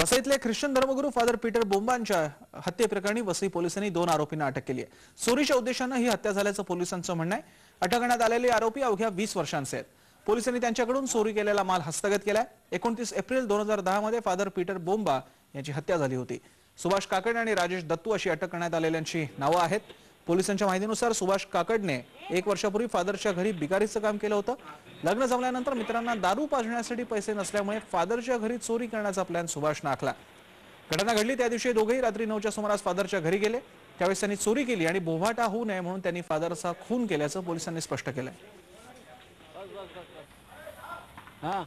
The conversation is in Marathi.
वसईतले ख्रिश्चन धर्मगुरू फादर पीटर बोंबांच्या हत्येप्रकरणी वसई पोलिसांनी दोन आरोपींना अटक केली आहे चोरीच्या उद्देशानं ही हत्या झाल्याचं पोलिसांचं म्हणणं आहे अटक करण्यात आलेले आरोपी अवघ्या वीस वर्षांचे आहेत पोलिसांनी त्यांच्याकडून चोरी केलेला माल हस्तगत केलाय एकोणतीस एप्रिल दोन हजार दहा मध्ये फादर पीटर बोंबा यांची हत्या झाली होती सुभाष काकडे आणि राजेश दत्तू अशी अटक करण्यात आलेल्यांची नावं आहेत पोलिसांच्या माहितीनुसार सुभाष काकडने एक वर्षापूर्वी फादरच्या घरी भिकारीचं काम केलं होतं लग्न जमल्यानंतर मित्रांना दारू पाजण्यासाठी पैसे नसल्यामुळे फादरच्या घरी चोरी करण्याचा प्लॅन सुभाष आखला घटना घडली त्या दिवशी दोघेही रात्री नऊच्या सुमारास फादरच्या घरी गेले त्यावेळेस त्यांनी चोरी केली आणि बोभाटा होऊ नये म्हणून त्यांनी फादरचा खून केल्याचं पोलिसांनी स्पष्ट केलंय